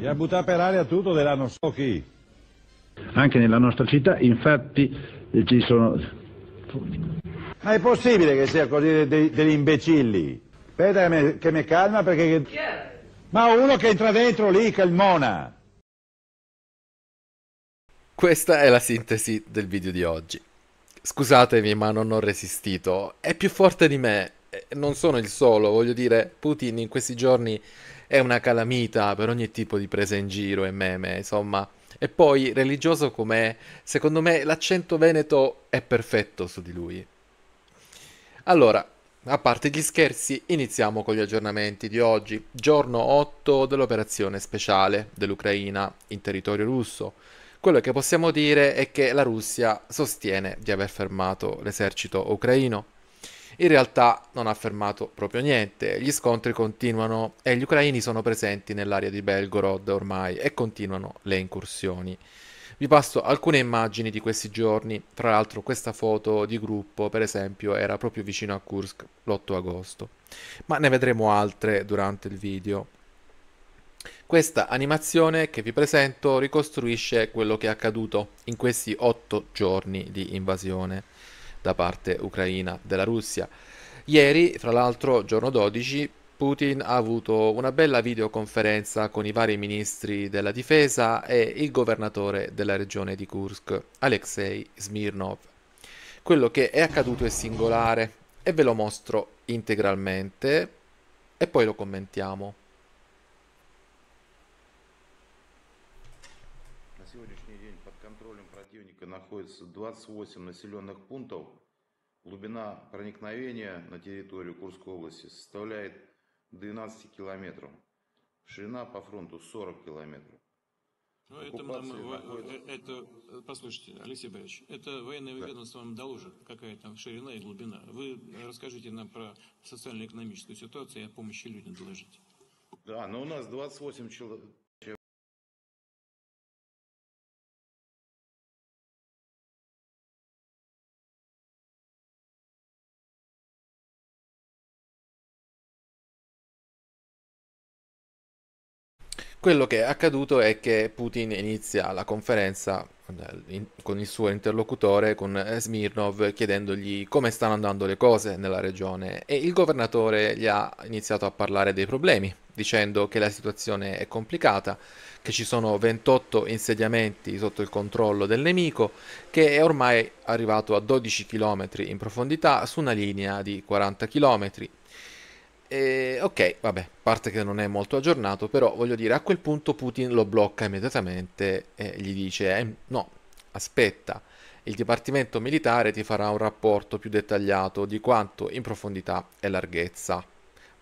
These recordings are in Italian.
e ha buttato per aria tutto della non so chi. Anche nella nostra città, infatti, ci sono... Ma è possibile che sia così dei, degli imbecilli? Aspetta che, mi calma perché... Ma uno che entra dentro lì, che è il mona! Questa è la sintesi del video di oggi. Scusatemi, ma non ho resistito. È più forte di me. Eh, non sono il solo, voglio dire, Putin in questi giorni è una calamita per ogni tipo di presa in giro e meme, insomma. E poi, religioso com'è, secondo me l'accento veneto è perfetto su di lui. Allora, a parte gli scherzi, iniziamo con gli aggiornamenti di oggi, giorno 8 dell'operazione speciale dell'Ucraina in territorio russo. Quello che possiamo dire è che la Russia sostiene di aver fermato l'esercito ucraino in realtà non ha fermato proprio niente. Gli scontri continuano e gli ucraini sono presenti nell'area di Belgorod ormai e continuano le incursioni. Vi passo alcune immagini di questi giorni, tra l'altro questa foto di gruppo per esempio era proprio vicino a Kursk l'8 agosto, ma ne vedremo altre durante il video. Questa animazione che vi presento ricostruisce quello che è accaduto in questi 8 giorni di invasione da parte ucraina della Russia. Ieri, fra l'altro, giorno 12, Putin ha avuto una bella videoconferenza con i vari ministri della difesa e il governatore della regione di Kursk, Alexei Smirnov. Quello che è accaduto è singolare e ve lo mostro integralmente e poi lo commentiamo. находится 28 населенных пунктов. Глубина проникновения на территорию Курской области составляет 12 километров. Ширина по фронту 40 километров. Но ну, это, нам, э, это, э, послушайте, Алексей Борисович, это военное да. ведомство вам доложит, какая там ширина и глубина. Вы расскажите нам про социально-экономическую ситуацию и о помощи людям доложите. Да, но у нас 28 человек, Quello che è accaduto è che Putin inizia la conferenza eh, con il suo interlocutore, con eh, Smirnov, chiedendogli come stanno andando le cose nella regione e il governatore gli ha iniziato a parlare dei problemi, dicendo che la situazione è complicata, che ci sono 28 insediamenti sotto il controllo del nemico, che è ormai arrivato a 12 km in profondità su una linea di 40 km e, ok, vabbè, parte che non è molto aggiornato, però voglio dire, a quel punto Putin lo blocca immediatamente e gli dice, eh, no, aspetta, il Dipartimento Militare ti farà un rapporto più dettagliato di quanto in profondità e larghezza.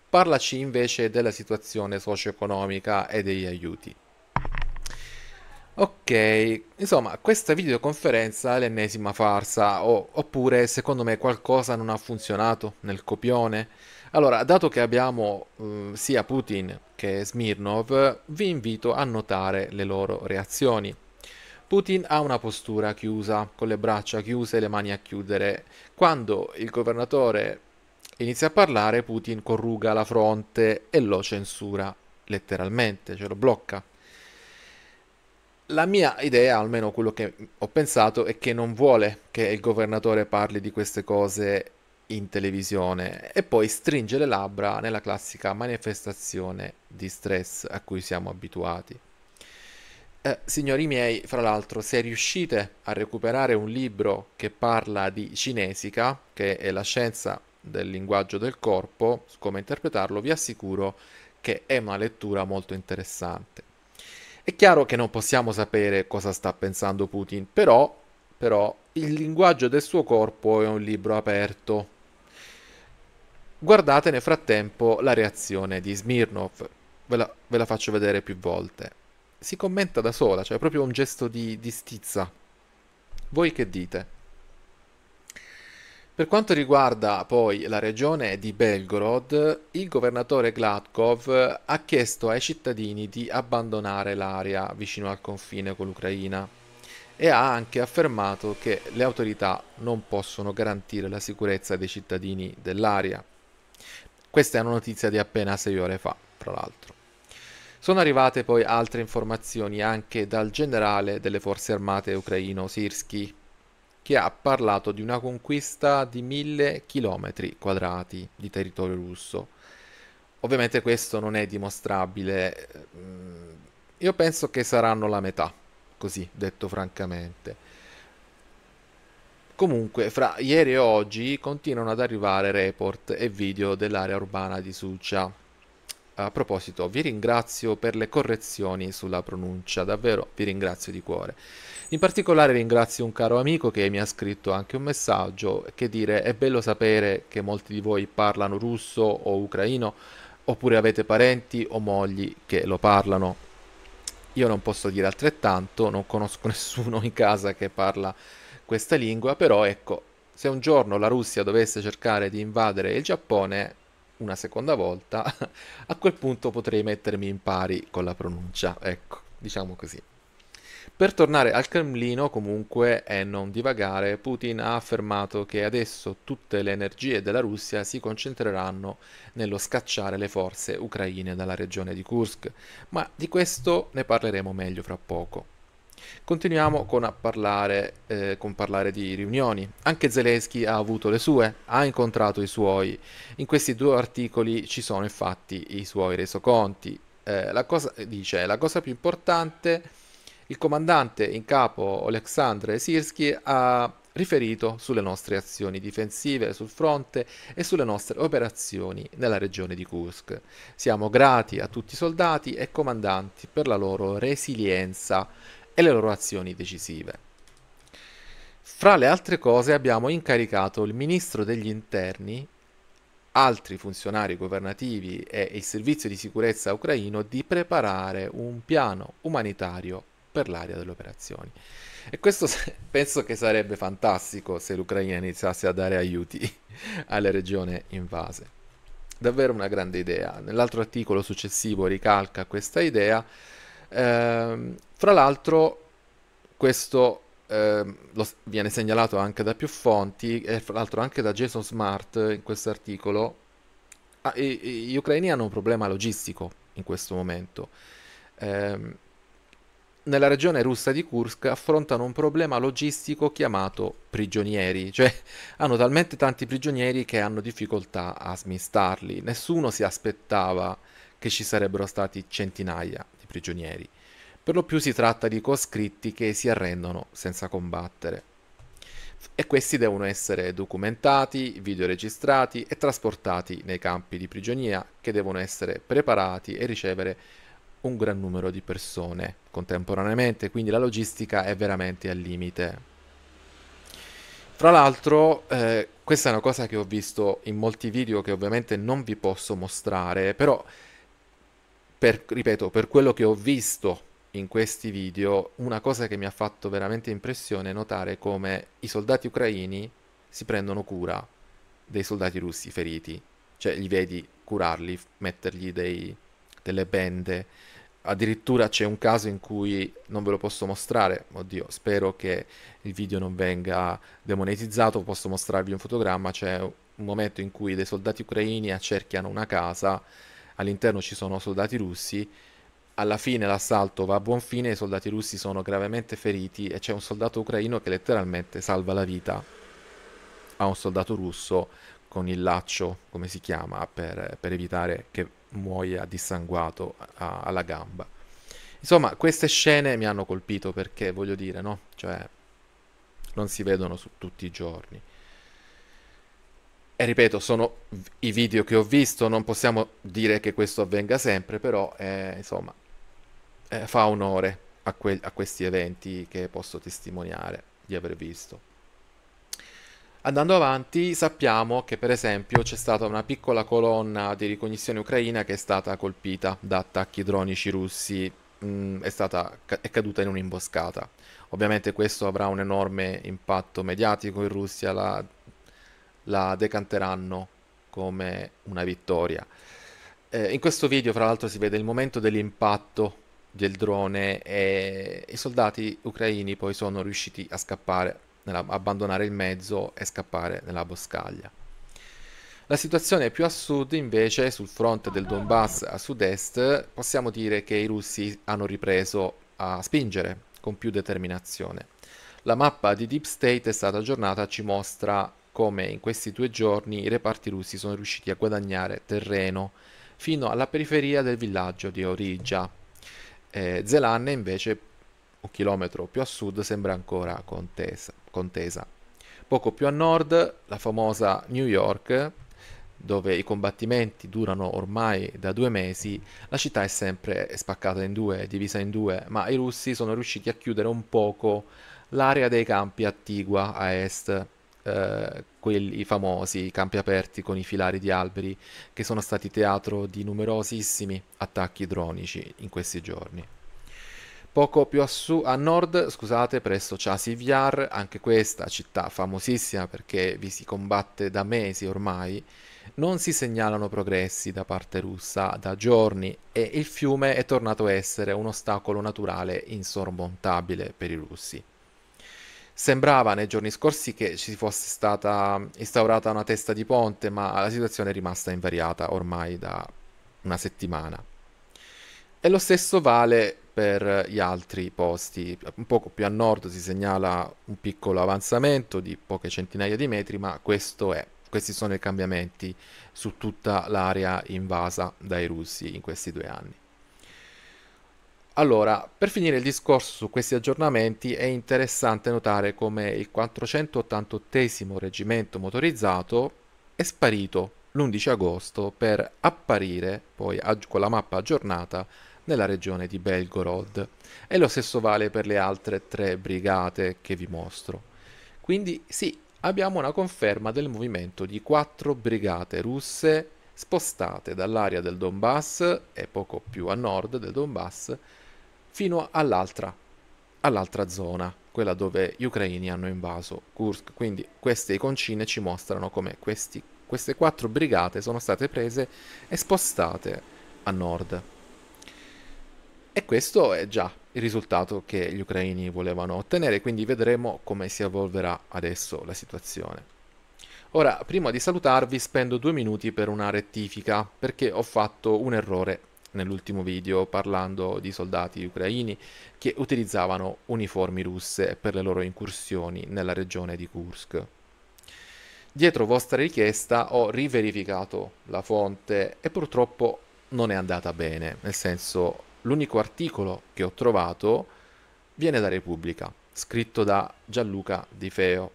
Parlaci invece della situazione socio-economica e degli aiuti. Ok, insomma, questa videoconferenza è l'ennesima farsa, o, oppure secondo me qualcosa non ha funzionato nel copione allora, dato che abbiamo eh, sia Putin che Smirnov, vi invito a notare le loro reazioni. Putin ha una postura chiusa, con le braccia chiuse e le mani a chiudere. Quando il governatore inizia a parlare, Putin corruga la fronte e lo censura letteralmente, cioè lo blocca. La mia idea, almeno quello che ho pensato, è che non vuole che il governatore parli di queste cose in televisione e poi stringe le labbra nella classica manifestazione di stress a cui siamo abituati. Eh, signori miei, fra l'altro, se riuscite a recuperare un libro che parla di cinesica, che è la scienza del linguaggio del corpo, come interpretarlo, vi assicuro che è una lettura molto interessante. È chiaro che non possiamo sapere cosa sta pensando Putin, però, però il linguaggio del suo corpo è un libro aperto Guardate nel frattempo la reazione di Smirnov, ve la, ve la faccio vedere più volte. Si commenta da sola, cioè è proprio un gesto di, di stizza. Voi che dite? Per quanto riguarda poi la regione di Belgorod, il governatore Gladkov ha chiesto ai cittadini di abbandonare l'area vicino al confine con l'Ucraina e ha anche affermato che le autorità non possono garantire la sicurezza dei cittadini dell'area. Questa è una notizia di appena 6 ore fa, tra l'altro. Sono arrivate poi altre informazioni anche dal generale delle forze armate ucraino Sirski, che ha parlato di una conquista di 1000 km quadrati di territorio russo. Ovviamente questo non è dimostrabile, eh, mm, io penso che saranno la metà, così detto francamente. Comunque, fra ieri e oggi continuano ad arrivare report e video dell'area urbana di Succia. A proposito, vi ringrazio per le correzioni sulla pronuncia, davvero vi ringrazio di cuore. In particolare ringrazio un caro amico che mi ha scritto anche un messaggio che dire è bello sapere che molti di voi parlano russo o ucraino oppure avete parenti o mogli che lo parlano. Io non posso dire altrettanto, non conosco nessuno in casa che parla russo questa lingua, però ecco, se un giorno la Russia dovesse cercare di invadere il Giappone una seconda volta, a quel punto potrei mettermi in pari con la pronuncia, ecco, diciamo così. Per tornare al Cremlino comunque e non divagare, Putin ha affermato che adesso tutte le energie della Russia si concentreranno nello scacciare le forze ucraine dalla regione di Kursk, ma di questo ne parleremo meglio fra poco. Continuiamo con parlare, eh, con parlare di riunioni. Anche Zelensky ha avuto le sue, ha incontrato i suoi. In questi due articoli ci sono infatti i suoi resoconti. Eh, la cosa, dice, la cosa più importante, il comandante in capo Oleksandr Sirsky ha riferito sulle nostre azioni difensive sul fronte e sulle nostre operazioni nella regione di Kursk. Siamo grati a tutti i soldati e comandanti per la loro resilienza e le loro azioni decisive. Fra le altre cose abbiamo incaricato il Ministro degli Interni, altri funzionari governativi e il Servizio di sicurezza ucraino di preparare un piano umanitario per l'area delle operazioni. E questo penso che sarebbe fantastico se l'Ucraina iniziasse a dare aiuti alle regioni invase. Davvero una grande idea. Nell'altro articolo successivo ricalca questa idea ehm, fra l'altro, questo eh, lo, viene segnalato anche da più fonti, e fra l'altro anche da Jason Smart in questo articolo. Ah, e, e, gli ucraini hanno un problema logistico in questo momento. Eh, nella regione russa di Kursk affrontano un problema logistico chiamato prigionieri, cioè hanno talmente tanti prigionieri che hanno difficoltà a smistarli. Nessuno si aspettava che ci sarebbero stati centinaia di prigionieri. Per lo più si tratta di coscritti che si arrendono senza combattere. E questi devono essere documentati, videoregistrati e trasportati nei campi di prigionia che devono essere preparati e ricevere un gran numero di persone contemporaneamente, quindi la logistica è veramente al limite. Fra l'altro, eh, questa è una cosa che ho visto in molti video che ovviamente non vi posso mostrare, però, per, ripeto, per quello che ho visto in questi video una cosa che mi ha fatto veramente impressione è notare come i soldati ucraini si prendono cura dei soldati russi feriti, cioè li vedi curarli, mettergli dei, delle bende. Addirittura c'è un caso in cui non ve lo posso mostrare, oddio, spero che il video non venga demonetizzato, posso mostrarvi un fotogramma, c'è un momento in cui dei soldati ucraini accerchiano una casa, all'interno ci sono soldati russi alla fine l'assalto va a buon fine, i soldati russi sono gravemente feriti e c'è un soldato ucraino che letteralmente salva la vita a un soldato russo con il laccio, come si chiama, per, per evitare che muoia dissanguato a, alla gamba. Insomma, queste scene mi hanno colpito perché, voglio dire, no? Cioè, non si vedono su tutti i giorni. E ripeto, sono i video che ho visto, non possiamo dire che questo avvenga sempre, però, eh, insomma, eh, fa onore a, que- a questi eventi che posso testimoniare di aver visto. Andando avanti sappiamo che per esempio c'è stata una piccola colonna di ricognizione ucraina che è stata colpita da attacchi dronici russi, mh, mm, è, stata, è caduta in un'imboscata. Ovviamente questo avrà un enorme impatto mediatico in Russia, la, la decanteranno come una vittoria. Eh, in questo video fra l'altro si vede il momento dell'impatto del drone e i soldati ucraini poi sono riusciti a scappare, nella, abbandonare il mezzo e scappare nella boscaglia. La situazione più a sud invece, sul fronte del Donbass a sud-est, possiamo dire che i russi hanno ripreso a spingere con più determinazione. La mappa di Deep State è stata aggiornata, ci mostra come in questi due giorni i reparti russi sono riusciti a guadagnare terreno fino alla periferia del villaggio di Origia, eh, Zelan invece un chilometro più a sud sembra ancora contesa, contesa. Poco più a nord la famosa New York, dove i combattimenti durano ormai da due mesi, la città è sempre spaccata in due, divisa in due, ma i russi sono riusciti a chiudere un poco l'area dei campi attigua a est, eh, quelli famosi, campi aperti con i filari di alberi, che sono stati teatro di numerosissimi attacchi dronici in questi giorni. Poco più a, su, a nord, scusate, presso Chasiviar, anche questa città famosissima perché vi si combatte da mesi ormai, non si segnalano progressi da parte russa da giorni e il fiume è tornato a essere un ostacolo naturale insormontabile per i russi. Sembrava nei giorni scorsi che ci fosse stata instaurata una testa di ponte, ma la situazione è rimasta invariata ormai da una settimana. E lo stesso vale per gli altri posti. Un poco più a nord si segnala un piccolo avanzamento di poche centinaia di metri, ma questo è. Questi sono i cambiamenti su tutta l'area invasa dai russi in questi due anni. Allora, per finire il discorso su questi aggiornamenti è interessante notare come il 488 reggimento motorizzato è sparito l'11 agosto per apparire poi con la mappa aggiornata nella regione di Belgorod e lo stesso vale per le altre tre brigate che vi mostro. Quindi sì, abbiamo una conferma del movimento di quattro brigate russe spostate dall'area del Donbass e poco più a nord del Donbass fino all'altra, all'altra zona, quella dove gli ucraini hanno invaso Kursk. Quindi queste iconcine ci mostrano come questi, queste quattro brigate sono state prese e spostate a nord. E questo è già il risultato che gli ucraini volevano ottenere, quindi vedremo come si evolverà adesso la situazione. Ora, prima di salutarvi, spendo due minuti per una rettifica, perché ho fatto un errore nell'ultimo video parlando di soldati ucraini che utilizzavano uniformi russe per le loro incursioni nella regione di Kursk. Dietro vostra richiesta ho riverificato la fonte e purtroppo non è andata bene, nel senso l'unico articolo che ho trovato viene da Repubblica, scritto da Gianluca Di Feo.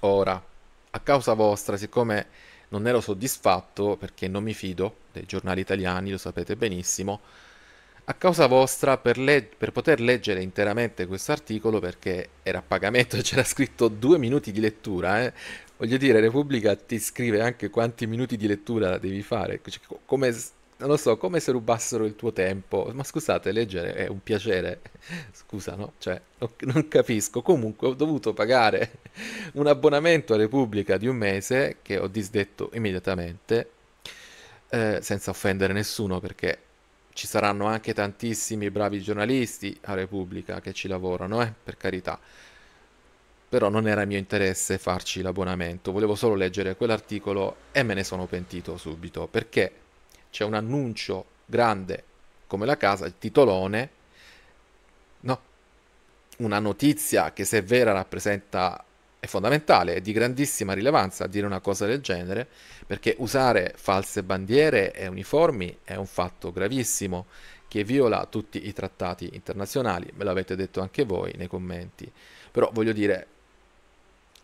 Ora, a causa vostra, siccome non ero soddisfatto perché non mi fido dei giornali italiani, lo sapete benissimo. A causa vostra, per, le- per poter leggere interamente questo articolo, perché era a pagamento e c'era scritto due minuti di lettura, eh, voglio dire, Repubblica ti scrive anche quanti minuti di lettura devi fare, cioè, come non lo so, come se rubassero il tuo tempo. Ma scusate, leggere è un piacere. Scusa, no? Cioè, non, capisco. Comunque ho dovuto pagare un abbonamento a Repubblica di un mese che ho disdetto immediatamente, eh, senza offendere nessuno perché ci saranno anche tantissimi bravi giornalisti a Repubblica che ci lavorano, eh, per carità. Però non era mio interesse farci l'abbonamento, volevo solo leggere quell'articolo e me ne sono pentito subito perché c'è un annuncio grande come la casa, il titolone, no, una notizia che se è vera rappresenta è fondamentale, è di grandissima rilevanza dire una cosa del genere, perché usare false bandiere e uniformi è un fatto gravissimo che viola tutti i trattati internazionali, me l'avete detto anche voi nei commenti, però voglio dire,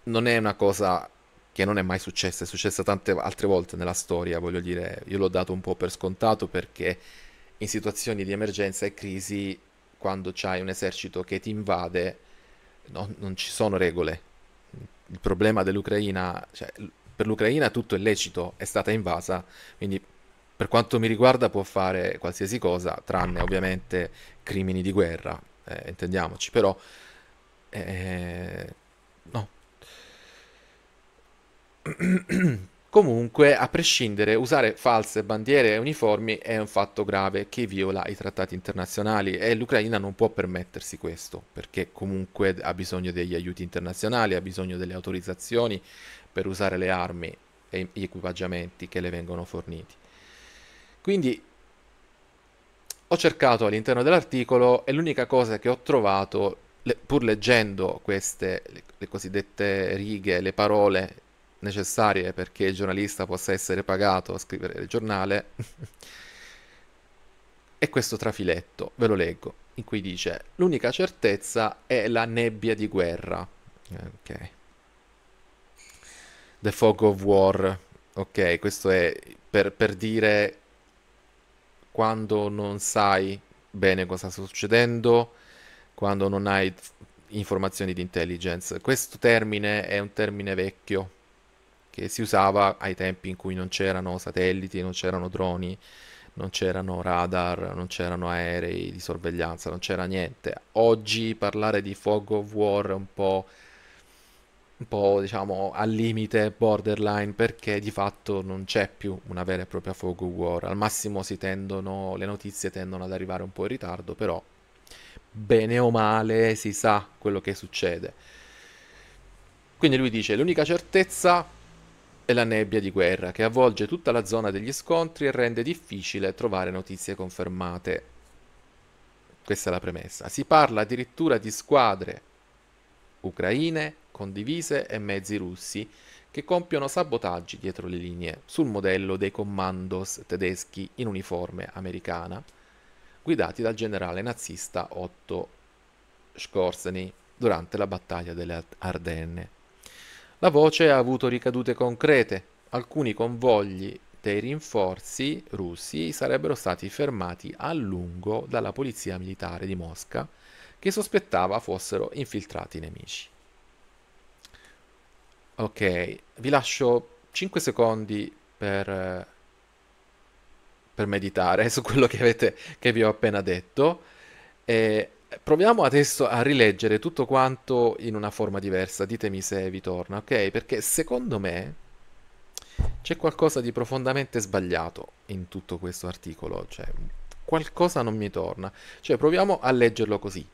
non è una cosa che non è mai successa, è successa tante altre volte nella storia, voglio dire, io l'ho dato un po' per scontato perché in situazioni di emergenza e crisi, quando c'hai un esercito che ti invade, no, non ci sono regole. Il problema dell'Ucraina, cioè, per l'Ucraina tutto è lecito, è stata invasa, quindi per quanto mi riguarda può fare qualsiasi cosa, tranne ovviamente crimini di guerra, eh, intendiamoci, però... Eh, Comunque, a prescindere, usare false bandiere e uniformi è un fatto grave che viola i trattati internazionali e l'Ucraina non può permettersi questo, perché comunque ha bisogno degli aiuti internazionali, ha bisogno delle autorizzazioni per usare le armi e gli equipaggiamenti che le vengono forniti. Quindi ho cercato all'interno dell'articolo e l'unica cosa che ho trovato, pur leggendo queste le cosiddette righe, le parole necessarie perché il giornalista possa essere pagato a scrivere il giornale. è questo trafiletto, ve lo leggo, in cui dice l'unica certezza è la nebbia di guerra. Ok. The Fog of War. Ok, questo è per, per dire quando non sai bene cosa sta succedendo, quando non hai informazioni di intelligence. Questo termine è un termine vecchio, che si usava ai tempi in cui non c'erano satelliti, non c'erano droni, non c'erano radar, non c'erano aerei di sorveglianza, non c'era niente. Oggi parlare di fog of war è un po', un po' diciamo al limite, borderline, perché di fatto non c'è più una vera e propria fog of war. Al massimo tendono, le notizie tendono ad arrivare un po' in ritardo, però bene o male si sa quello che succede. Quindi lui dice l'unica certezza e la nebbia di guerra che avvolge tutta la zona degli scontri e rende difficile trovare notizie confermate. Questa è la premessa. Si parla addirittura di squadre ucraine condivise e mezzi russi che compiono sabotaggi dietro le linee, sul modello dei commandos tedeschi in uniforme americana, guidati dal generale nazista Otto Skorzeny durante la battaglia delle Ardenne. La voce ha avuto ricadute concrete. Alcuni convogli dei rinforzi russi sarebbero stati fermati a lungo dalla polizia militare di Mosca che sospettava fossero infiltrati nemici. Ok, vi lascio 5 secondi per, per meditare su quello che, avete, che vi ho appena detto. E Proviamo adesso a rileggere tutto quanto in una forma diversa, ditemi se vi torna, ok? Perché secondo me c'è qualcosa di profondamente sbagliato in tutto questo articolo, cioè qualcosa non mi torna. Cioè proviamo a leggerlo così.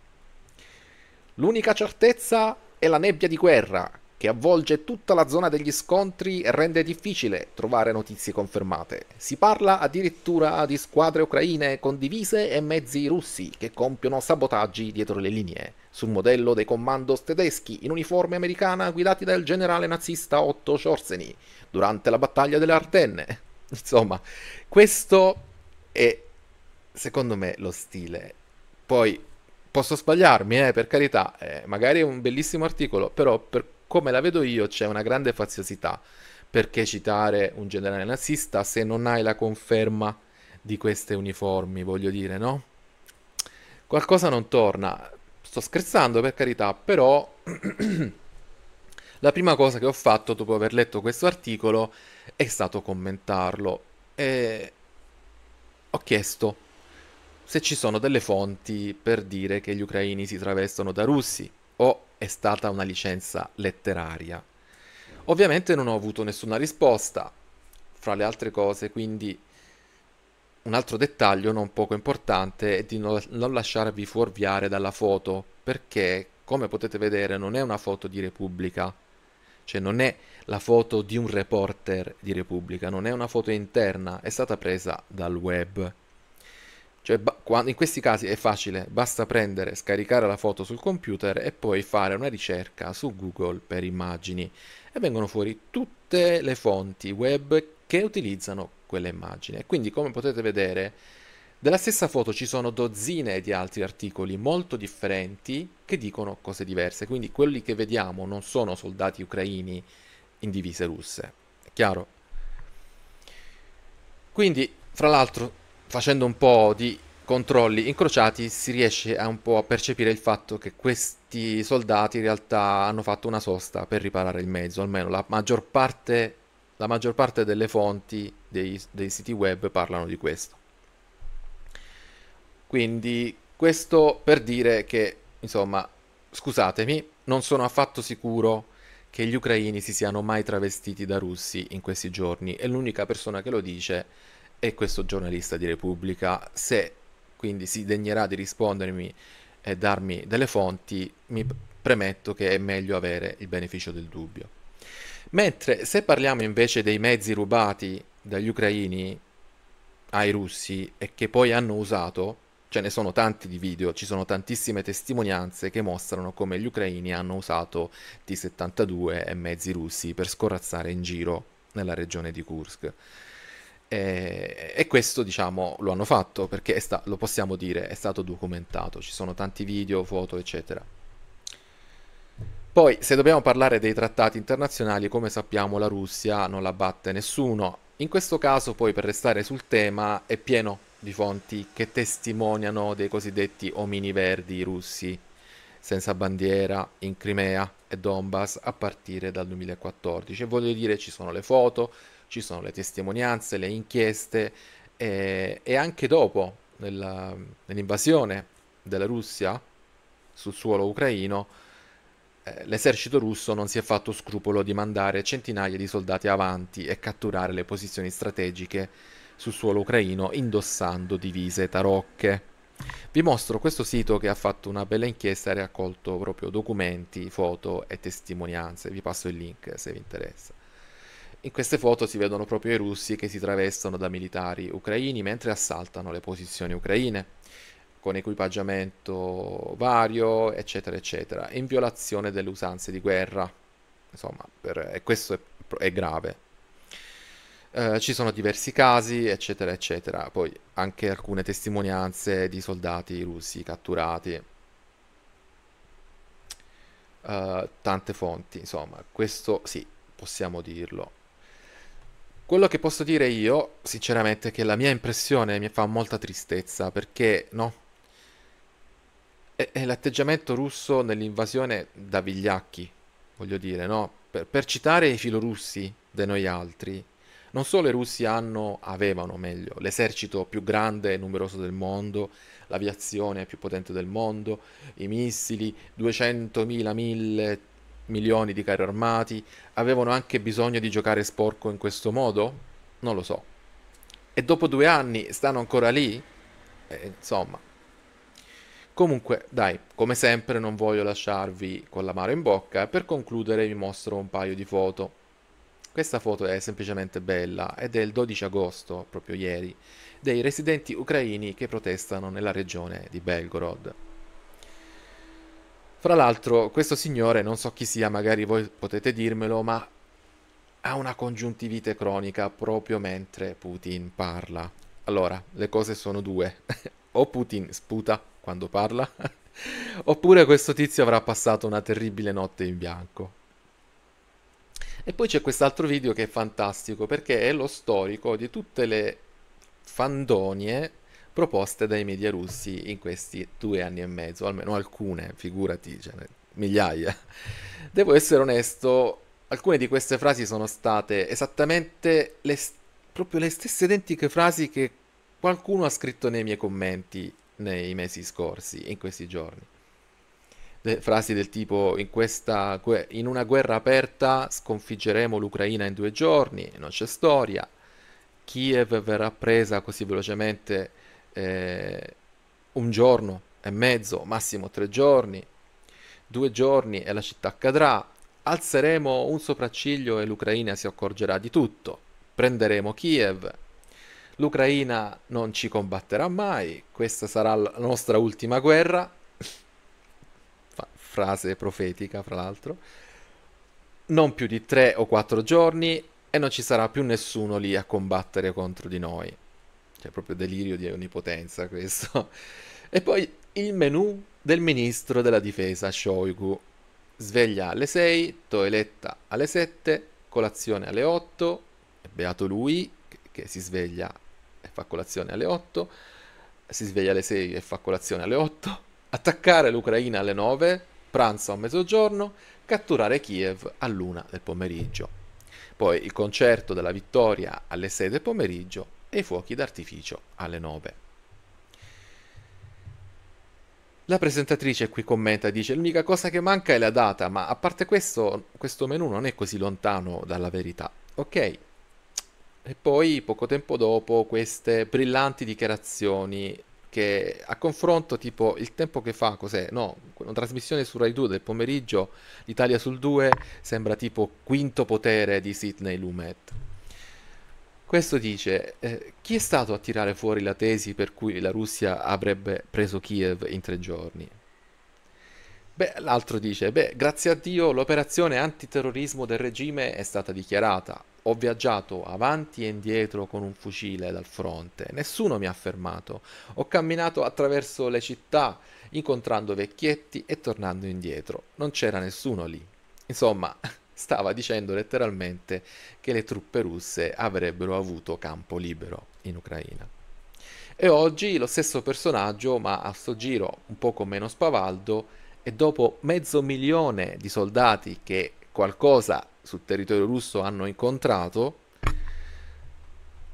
L'unica certezza è la nebbia di guerra, che avvolge tutta la zona degli scontri rende difficile trovare notizie confermate. Si parla addirittura di squadre ucraine condivise e mezzi russi che compiono sabotaggi dietro le linee, sul modello dei commandos tedeschi in uniforme americana guidati dal generale nazista Otto Schorzeny durante la battaglia delle Ardenne. Insomma, questo è secondo me lo stile. Poi posso sbagliarmi, eh, per carità, eh, magari è un bellissimo articolo, però per come la vedo io, c'è una grande faziosità. Perché citare un generale nazista se non hai la conferma di queste uniformi, voglio dire, no? Qualcosa non torna. Sto scherzando per carità, però la prima cosa che ho fatto dopo aver letto questo articolo è stato commentarlo e ho chiesto se ci sono delle fonti per dire che gli ucraini si travestono da russi o è stata una licenza letteraria. Ovviamente non ho avuto nessuna risposta, fra le altre cose, quindi un altro dettaglio non poco importante è di no, non lasciarvi fuorviare dalla foto, perché come potete vedere non è una foto di Repubblica, cioè non è la foto di un reporter di Repubblica, non è una foto interna, è stata presa dal web. Cioè, in questi casi è facile, basta prendere, scaricare la foto sul computer e poi fare una ricerca su Google per immagini e vengono fuori tutte le fonti web che utilizzano quella immagine. Quindi, come potete vedere, della stessa foto ci sono dozzine di altri articoli molto differenti che dicono cose diverse. Quindi, quelli che vediamo non sono soldati ucraini in divise russe. È chiaro? Quindi, fra l'altro, facendo un po' di controlli incrociati si riesce a un po' a percepire il fatto che questi soldati in realtà hanno fatto una sosta per riparare il mezzo, almeno la maggior parte, la maggior parte delle fonti dei, dei siti web parlano di questo. Quindi questo per dire che, insomma, scusatemi, non sono affatto sicuro che gli ucraini si siano mai travestiti da russi in questi giorni e l'unica persona che lo dice è e questo giornalista di Repubblica, se quindi si degnerà di rispondermi e darmi delle fonti, mi premetto che è meglio avere il beneficio del dubbio. Mentre se parliamo invece dei mezzi rubati dagli ucraini ai russi e che poi hanno usato, ce ne sono tanti di video, ci sono tantissime testimonianze che mostrano come gli ucraini hanno usato T-72 e mezzi russi per scorazzare in giro nella regione di Kursk. E, eh, e, questo, diciamo, lo hanno fatto perché sta, lo possiamo dire, è stato documentato, ci sono tanti video, foto, eccetera. Poi, se dobbiamo parlare dei trattati internazionali, come sappiamo la Russia non la batte nessuno. In questo caso, poi, per restare sul tema, è pieno di fonti che testimoniano dei cosiddetti omini verdi russi, senza bandiera, in Crimea e Donbass, a partire dal 2014. E voglio dire, ci sono le foto, ci sono le testimonianze, le inchieste e, e anche dopo nella, nell'invasione della Russia sul suolo ucraino eh, l'esercito russo non si è fatto scrupolo di mandare centinaia di soldati avanti e catturare le posizioni strategiche sul suolo ucraino indossando divise tarocche. Vi mostro questo sito che ha fatto una bella inchiesta e ha raccolto proprio documenti, foto e testimonianze. Vi passo il link se vi interessa. In queste foto si vedono proprio i russi che si travestono da militari ucraini mentre assaltano le posizioni ucraine, con equipaggiamento vario, eccetera, eccetera, in violazione delle usanze di guerra. Insomma, per, questo è, è grave. Eh, ci sono diversi casi, eccetera, eccetera. Poi anche alcune testimonianze di soldati russi catturati. Eh, tante fonti, insomma, questo sì, possiamo dirlo. Quello che posso dire io, sinceramente, è che la mia impressione mi fa molta tristezza perché no. È, è l'atteggiamento russo nell'invasione da vigliacchi, voglio dire, no? Per, per citare i filorussi di noi altri, non solo i russi hanno, avevano meglio, l'esercito più grande e numeroso del mondo, l'aviazione più potente del mondo, i missili, 200.000, 1000, milioni di carri armati, avevano anche bisogno di giocare sporco in questo modo? Non lo so. E dopo due anni stanno ancora lì? Eh, insomma. Comunque, dai, come sempre non voglio lasciarvi con l'amaro in bocca, per concludere vi mostro un paio di foto. Questa foto è semplicemente bella ed è il 12 agosto, proprio ieri, dei residenti ucraini che protestano nella regione di Belgorod. Fra l'altro, questo signore, non so chi sia, magari voi potete dirmelo, ma ha una congiuntivite cronica proprio mentre Putin parla. Allora, le cose sono due. o Putin sputa quando parla, oppure questo tizio avrà passato una terribile notte in bianco. E poi c'è quest'altro video che è fantastico perché è lo storico di tutte le fandonie proposte dai media russi in questi due anni e mezzo, almeno alcune, figurati, cioè, migliaia. Devo essere onesto, alcune di queste frasi sono state esattamente le, proprio le stesse identiche frasi che qualcuno ha scritto nei miei commenti nei mesi scorsi, in questi giorni. De, frasi del tipo in, questa, in una guerra aperta sconfiggeremo l'Ucraina in due giorni, non c'è storia, Kiev verrà presa così velocemente eh, un giorno e mezzo, massimo tre giorni, due giorni e la città cadrà, alzeremo un sopracciglio e l'Ucraina si accorgerà di tutto, prenderemo Kiev, l'Ucraina non ci combatterà mai, questa sarà la nostra ultima guerra, frase profetica fra l'altro, non più di tre o quattro giorni e non ci sarà più nessuno lì a combattere contro di noi. Cioè, proprio delirio di onnipotenza questo. E poi il menu del ministro della difesa, Shoigu. Sveglia alle 6, toeletta alle 7, colazione alle 8. beato lui che, che si sveglia e fa colazione alle 8. Si sveglia alle 6 e fa colazione alle 8. Attaccare l'Ucraina alle 9, pranzo a mezzogiorno, catturare Kiev all'una del pomeriggio. Poi il concerto della vittoria alle 6 del pomeriggio e i fuochi d'artificio alle 9. La presentatrice qui commenta e dice l'unica cosa che manca è la data, ma a parte questo, questo menu non è così lontano dalla verità. Ok, e poi poco tempo dopo queste brillanti dichiarazioni che a confronto tipo il tempo che fa, cos'è? No, una trasmissione su Rai 2 del pomeriggio, l'Italia sul 2 sembra tipo quinto potere di Sidney Lumet. Questo dice, eh, chi è stato a tirare fuori la tesi per cui la Russia avrebbe preso Kiev in tre giorni? Beh, l'altro dice, beh, grazie a Dio l'operazione antiterrorismo del regime è stata dichiarata. Ho viaggiato avanti e indietro con un fucile dal fronte, nessuno mi ha fermato. Ho camminato attraverso le città, incontrando vecchietti e tornando indietro. Non c'era nessuno lì. Insomma, stava dicendo letteralmente che le truppe russe avrebbero avuto campo libero in Ucraina. E oggi lo stesso personaggio, ma a sto giro un poco meno spavaldo, e dopo mezzo milione di soldati che qualcosa sul territorio russo hanno incontrato,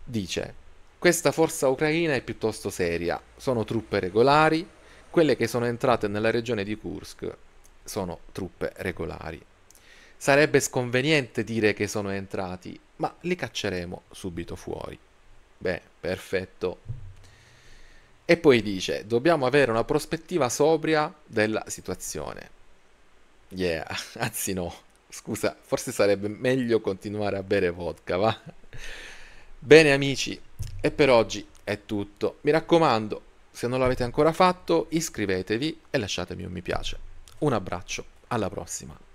dice questa forza ucraina è piuttosto seria, sono truppe regolari, quelle che sono entrate nella regione di Kursk sono truppe regolari. Sarebbe sconveniente dire che sono entrati, ma li cacceremo subito fuori. Beh, perfetto. E poi dice, dobbiamo avere una prospettiva sobria della situazione. Yeah, anzi no, scusa, forse sarebbe meglio continuare a bere vodka, va? Bene amici, e per oggi è tutto. Mi raccomando, se non l'avete ancora fatto, iscrivetevi e lasciatemi un mi piace. Un abbraccio, alla prossima.